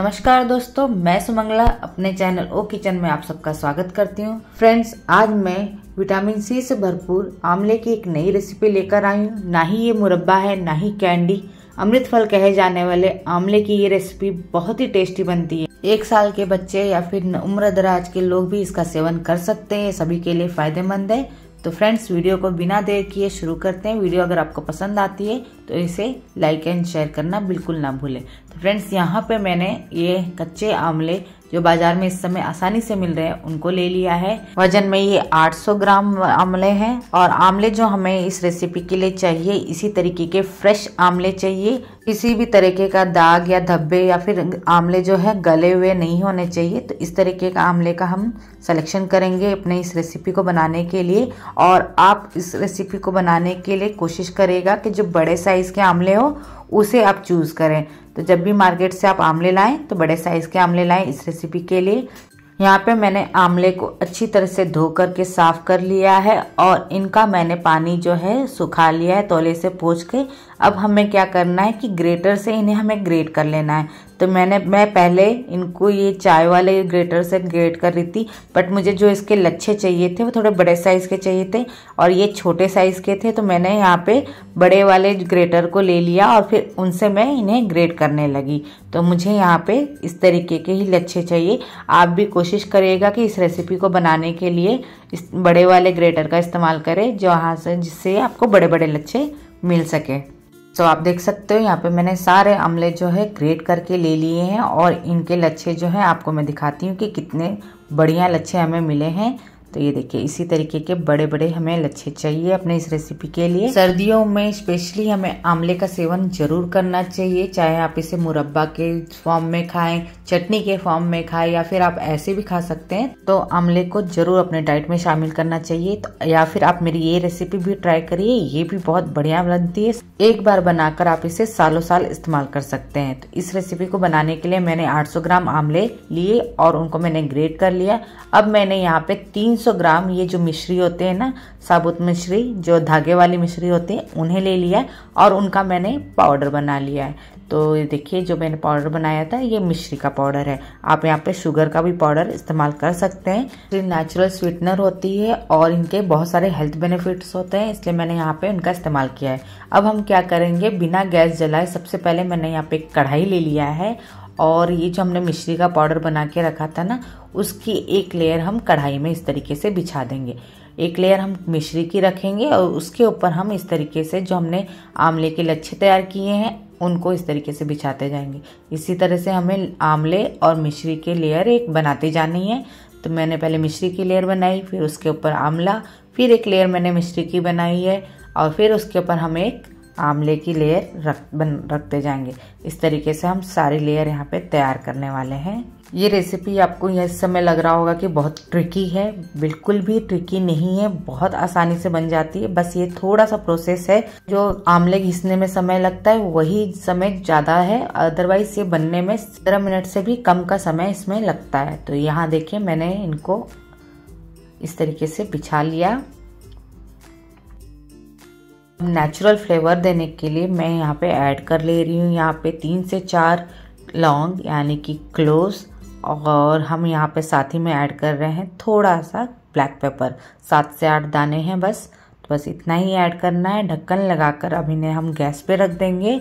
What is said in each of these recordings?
नमस्कार दोस्तों मैं सुमंगला अपने चैनल ओ किचन में आप सबका स्वागत करती हूँ फ्रेंड्स आज मैं विटामिन सी से भरपूर आमले की एक नई रेसिपी लेकर आई हूँ ना ही ये मुरब्बा है ना ही कैंडी अमृत फल कहे जाने वाले आमले की ये रेसिपी बहुत ही टेस्टी बनती है एक साल के बच्चे या फिर उम्र दराज के लोग भी इसका सेवन कर सकते हैं सभी के लिए फायदेमंद है तो फ्रेंड्स वीडियो को बिना देर किए शुरू करते हैं वीडियो अगर आपको पसंद आती है तो इसे लाइक एंड शेयर करना बिल्कुल ना भूलें तो फ्रेंड्स यहाँ पे मैंने ये कच्चे आमले जो बाजार में इस समय आसानी से मिल रहे हैं उनको ले लिया है वजन में ये 800 ग्राम आमले हैं और आमले जो हमें इस रेसिपी के लिए चाहिए इसी तरीके के फ्रेश आमले चाहिए किसी भी तरीके का दाग या धब्बे या फिर आमले जो है गले हुए नहीं होने चाहिए तो इस तरीके का आमले का हम सिलेक्शन करेंगे अपने इस रेसिपी को बनाने के लिए और आप इस रेसिपी को बनाने के लिए कोशिश करेगा कि जो बड़े साइज़ के आमले हो उसे आप चूज़ करें तो जब भी मार्केट से आप आमले लाएं तो बड़े साइज़ के आमले लाएं इस रेसिपी के लिए यहाँ पे मैंने आमले को अच्छी तरह से धो कर के साफ़ कर लिया है और इनका मैंने पानी जो है सुखा लिया है तोले से पोछ के अब हमें क्या करना है कि ग्रेटर से इन्हें हमें ग्रेट कर लेना है तो मैंने मैं पहले इनको ये चाय वाले ग्रेटर से ग्रेट कर रही थी बट मुझे जो इसके लच्छे चाहिए थे वो थोड़े बड़े साइज़ के चाहिए थे और ये छोटे साइज़ के थे तो मैंने यहाँ पे बड़े वाले ग्रेटर को ले लिया और फिर उनसे मैं इन्हें ग्रेट करने लगी तो मुझे यहाँ पे इस तरीके के ही लच्छे चाहिए आप भी कोशिश करिएगा कि इस रेसिपी को बनाने के लिए इस बड़े वाले ग्रेटर का इस्तेमाल करें जहाँ से जिससे आपको बड़े बड़े लच्छे मिल सके तो आप देख सकते हो यहाँ पे मैंने सारे अमले जो है क्रिएट करके ले लिए हैं और इनके लच्छे जो है आपको मैं दिखाती हूँ कि कितने बढ़िया लच्छे हमें मिले हैं तो ये देखिए इसी तरीके के बड़े बड़े हमें लच्छे चाहिए अपने इस रेसिपी के लिए सर्दियों में स्पेशली हमें आमले का सेवन जरूर करना चाहिए चाहे आप इसे मुरब्बा के फॉर्म में खाएं चटनी के फॉर्म में खाएं या फिर आप ऐसे भी खा सकते हैं तो आमले को जरूर अपने डाइट में शामिल करना चाहिए तो या फिर आप मेरी ये रेसिपी भी ट्राई करिए ये भी बहुत बढ़िया बनती है एक बार बनाकर आप इसे सालों साल इस्तेमाल कर सकते हैं तो इस रेसिपी को बनाने के लिए मैंने आठ ग्राम आमले लिए और उनको मैंने ग्रेट कर लिया अब मैंने यहाँ पे तीन 300 ग्राम ये जो मिश्री होते हैं ना साबुत मिश्री जो धागे वाली मिश्री होती है उन्हें ले लिया है और उनका मैंने पाउडर बना लिया है तो ये देखिए जो मैंने पाउडर बनाया था ये मिश्री का पाउडर है आप यहाँ पे शुगर का भी पाउडर इस्तेमाल कर सकते हैं ये नेचुरल स्वीटनर होती है और इनके बहुत सारे हेल्थ बेनिफिट्स होते हैं इसलिए मैंने यहाँ पे इनका इस्तेमाल किया है अब हम क्या करेंगे बिना गैस जलाए सबसे पहले मैंने यहाँ पे कढ़ाई ले लिया है और ये जो हमने मिश्री का पाउडर बना के रखा था ना उसकी एक लेयर हम कढ़ाई में इस तरीके से बिछा देंगे एक लेयर हम मिश्री की रखेंगे और उसके ऊपर हम इस तरीके से जो हमने आमले के लच्छे तैयार किए हैं उनको इस तरीके से बिछाते जाएंगे इसी तरह से हमें आमले और मिश्री के लेयर एक बनाते जानी है तो मैंने पहले मिश्री की लेयर बनाई फिर उसके ऊपर आमला फिर एक लेयर मैंने मिश्री की बनाई है और फिर उसके ऊपर हम एक आमले की लेयर रख बन रखते जाएंगे इस तरीके से हम सारी लेयर यहाँ पे तैयार करने वाले हैं ये रेसिपी आपको यह समय लग रहा होगा कि बहुत ट्रिकी है बिल्कुल भी ट्रिकी नहीं है बहुत आसानी से बन जाती है बस ये थोड़ा सा प्रोसेस है जो आमले घिसने में समय लगता है वही समय ज़्यादा है अदरवाइज ये बनने में सत्रह मिनट से भी कम का समय इसमें लगता है तो यहाँ देखिए मैंने इनको इस तरीके से बिछा लिया नेचुरल फ्लेवर देने के लिए मैं यहाँ पे ऐड कर ले रही हूँ यहाँ पे तीन से चार लौंग यानी कि क्लोज और हम यहाँ पे साथ ही में ऐड कर रहे हैं थोड़ा सा ब्लैक पेपर सात से आठ दाने हैं बस तो बस इतना ही ऐड करना है ढक्कन लगाकर अब इन्हें हम गैस पे रख देंगे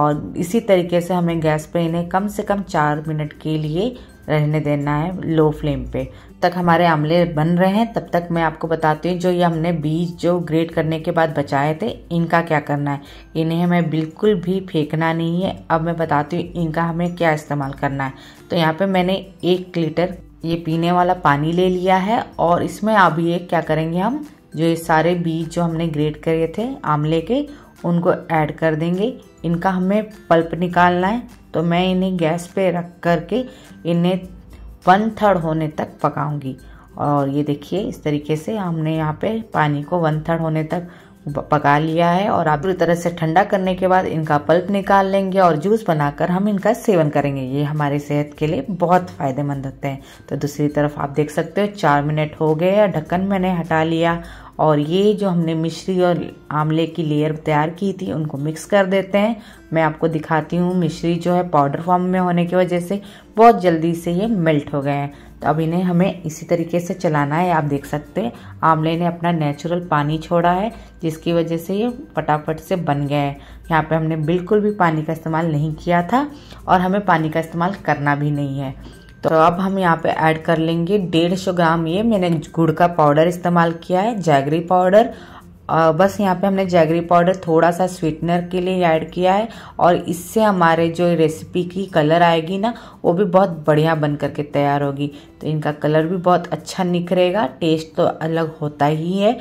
और इसी तरीके से हमें गैस पे इन्हें कम से कम चार मिनट के लिए रहने देना है लो फ्लेम पे तक हमारे आमले बन रहे हैं तब तक मैं आपको बताती हूँ जो ये हमने बीज जो ग्रेट करने के बाद बचाए थे इनका क्या करना है इन्हें हमें बिल्कुल भी फेंकना नहीं है अब मैं बताती हूँ इनका हमें क्या इस्तेमाल करना है तो यहाँ पे मैंने एक लीटर ये पीने वाला पानी ले लिया है और इसमें अभी ये क्या करेंगे हम जो ये सारे बीज जो हमने ग्रेट करे थे आमले के उनको ऐड कर देंगे इनका हमें पल्प निकालना है तो मैं इन्हें गैस पे रख करके इन्हें वन थर्ड होने तक पकाऊंगी और ये देखिए इस तरीके से हमने यहाँ पे पानी को वन थर्ड होने तक पका लिया है और आप पूरी तरह से ठंडा करने के बाद इनका पल्प निकाल लेंगे और जूस बनाकर हम इनका सेवन करेंगे ये हमारे सेहत के लिए बहुत फायदेमंद होते हैं तो दूसरी तरफ आप देख सकते हो चार मिनट हो गए ढक्कन मैंने हटा लिया और ये जो हमने मिश्री और आमले की लेयर तैयार की थी उनको मिक्स कर देते हैं मैं आपको दिखाती हूँ मिश्री जो है पाउडर फॉर्म में होने की वजह से बहुत जल्दी से ये मेल्ट हो गए हैं तो अब इन्हें हमें इसी तरीके से चलाना है आप देख सकते हैं आमले ने अपना नेचुरल पानी छोड़ा है जिसकी वजह से ये फटाफट से बन गए हैं यहाँ पर हमने बिल्कुल भी पानी का इस्तेमाल नहीं किया था और हमें पानी का इस्तेमाल करना भी नहीं है तो अब हम यहाँ पे ऐड कर लेंगे डेढ़ सौ ग्राम ये मैंने गुड़ का पाउडर इस्तेमाल किया है जैगरी पाउडर बस यहाँ पे हमने जैगरी पाउडर थोड़ा सा स्वीटनर के लिए ऐड किया है और इससे हमारे जो रेसिपी की कलर आएगी ना वो भी बहुत बढ़िया बन करके तैयार होगी तो इनका कलर भी बहुत अच्छा निखरेगा टेस्ट तो अलग होता ही है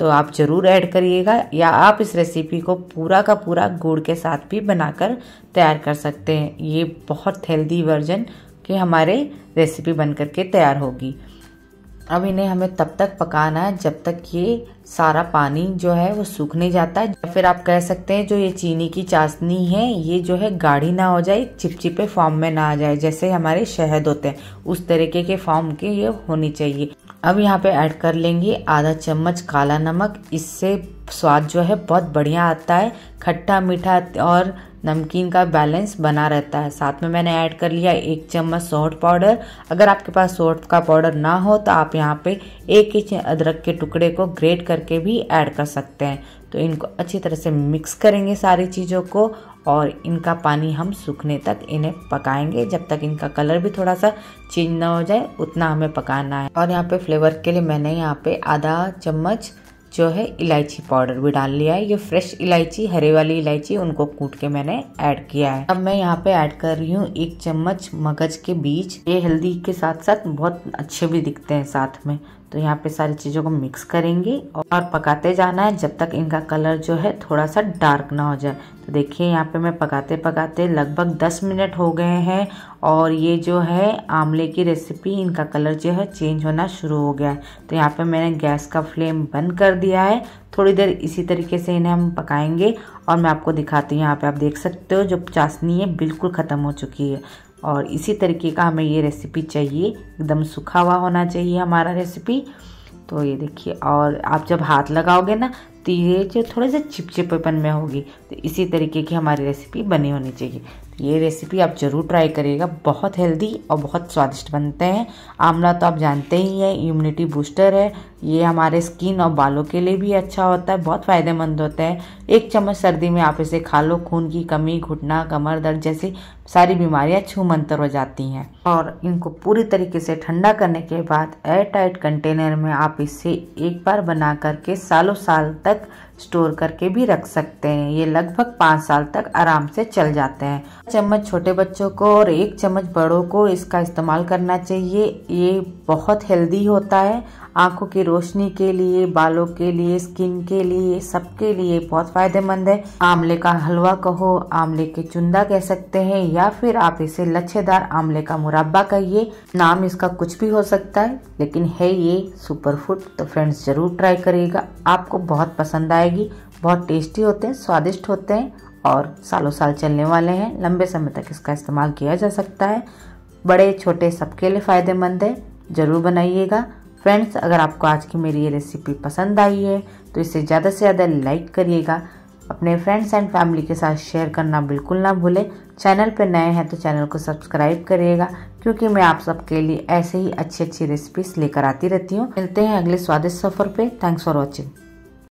तो आप ज़रूर ऐड करिएगा या आप इस रेसिपी को पूरा का पूरा गुड़ के साथ भी बनाकर तैयार कर सकते हैं ये बहुत हेल्दी वर्जन कि हमारे रेसिपी बन कर के तैयार होगी अब इन्हें हमें तब तक पकाना है जब तक ये सारा पानी जो है वो सूख नहीं जाता है फिर आप कह सकते हैं जो ये चीनी की चाशनी है ये जो है गाढ़ी ना हो जाए चिपचिपे फॉर्म में ना आ जाए जैसे हमारे शहद होते हैं उस तरीके के फॉर्म के ये होनी चाहिए अब यहाँ पे ऐड कर लेंगे आधा चम्मच काला नमक इससे स्वाद जो है बहुत बढ़िया आता है खट्टा मीठा और नमकीन का बैलेंस बना रहता है साथ में मैंने ऐड कर लिया एक चम्मच सोट पाउडर अगर आपके पास सोट का पाउडर ना हो तो आप यहाँ पे एक इंच अदरक के टुकड़े को ग्रेट करके भी ऐड कर सकते हैं तो इनको अच्छी तरह से मिक्स करेंगे सारी चीज़ों को और इनका पानी हम सूखने तक इन्हें पकाएंगे जब तक इनका कलर भी थोड़ा सा चेंज ना हो जाए उतना हमें पकाना है और यहाँ पे फ्लेवर के लिए मैंने यहाँ पे आधा चम्मच जो है इलायची पाउडर भी डाल लिया है ये फ्रेश इलायची हरे वाली इलायची उनको कूट के मैंने ऐड किया है अब मैं यहाँ पे ऐड कर रही हूँ एक चम्मच मगज के बीज ये हेल्दी के साथ साथ बहुत अच्छे भी दिखते हैं साथ में तो यहाँ पे सारी चीज़ों को मिक्स करेंगे और पकाते जाना है जब तक इनका कलर जो है थोड़ा सा डार्क ना हो जाए तो देखिए यहाँ पे मैं पकाते पकाते लगभग 10 मिनट हो गए हैं और ये जो है आमले की रेसिपी इनका कलर जो है चेंज होना शुरू हो गया है तो यहाँ पे मैंने गैस का फ्लेम बंद कर दिया है थोड़ी देर इसी तरीके से इन्हें हम पकाएंगे और मैं आपको दिखाती हूँ यहाँ पे आप देख सकते हो जो चाशनी है बिल्कुल ख़त्म हो चुकी है और इसी तरीके का हमें ये रेसिपी चाहिए एकदम सूखा हुआ होना चाहिए हमारा रेसिपी तो ये देखिए और आप जब हाथ लगाओगे ना तो ये जो थोड़े से चिपचिपेपन में होगी तो इसी तरीके की हमारी रेसिपी बनी होनी चाहिए तो ये रेसिपी आप ज़रूर ट्राई करिएगा बहुत हेल्दी और बहुत स्वादिष्ट बनते हैं आमला तो आप जानते ही हैं इम्यूनिटी बूस्टर है ये हमारे स्किन और बालों के लिए भी अच्छा होता है बहुत फ़ायदेमंद होता है एक चम्मच सर्दी में आप इसे खा लो खून की कमी घुटना कमर दर्द जैसी सारी बीमारियां मंतर हो जाती हैं और इनको पूरी तरीके से ठंडा करने के बाद एयर टाइट कंटेनर में आप इसे एक बार बना करके सालों साल तक स्टोर करके भी रख सकते हैं ये लगभग पाँच साल तक आराम से चल जाते हैं चम्मच छोटे बच्चों को और एक चम्मच बड़ों को इसका इस्तेमाल करना चाहिए ये बहुत हेल्दी होता है आंखों की रोशनी के लिए बालों के लिए स्किन के लिए सबके लिए बहुत फायदेमंद है आंवले का हलवा कहो आंवले के चुंदा कह सकते हैं या फिर आप इसे लच्छेदार आंवले का मुरब्बा कहिए नाम इसका कुछ भी हो सकता है लेकिन है ये सुपर फूड तो फ्रेंड्स जरूर ट्राई करिएगा आपको बहुत पसंद आएगी बहुत टेस्टी होते हैं स्वादिष्ट होते हैं और सालों साल चलने वाले हैं लंबे समय तक इसका इस्तेमाल किया जा सकता है बड़े छोटे सबके लिए फ़ायदेमंद है ज़रूर बनाइएगा फ्रेंड्स अगर आपको आज की मेरी ये रेसिपी पसंद आई है तो इसे ज़्यादा से ज़्यादा लाइक करिएगा अपने फ्रेंड्स एंड फैमिली के साथ शेयर करना बिल्कुल ना भूलें चैनल पर नए हैं तो चैनल को सब्सक्राइब करिएगा क्योंकि मैं आप सबके लिए ऐसे ही अच्छी अच्छी रेसिपीज लेकर आती रहती हूँ मिलते हैं अगले स्वादिष्ट सफ़र पे थैंक्स फॉर वॉचिंग